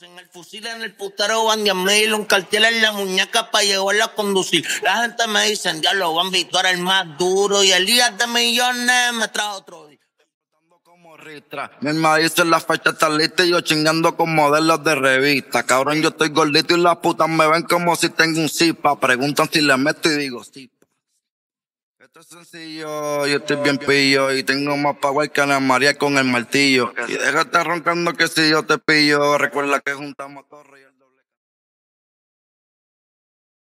en el fusil, en el putero van de mil, un cartel en la muñeca para llevarla a conducir. La gente me dice, lo van Víctor el más duro y el día de millones me trajo otro día. Como ristra. Mi alma dice la fecha está lista y yo chingando con modelos de revista. Cabrón, yo estoy gordito y las putas me ven como si tengo un zipa. Preguntan si le meto y digo zipa. Esto es sencillo, yo estoy bien pillo y tengo más power que Ana María con el martillo. Y déjate roncando que si yo te pillo, recuerda que juntamos torre y el doble.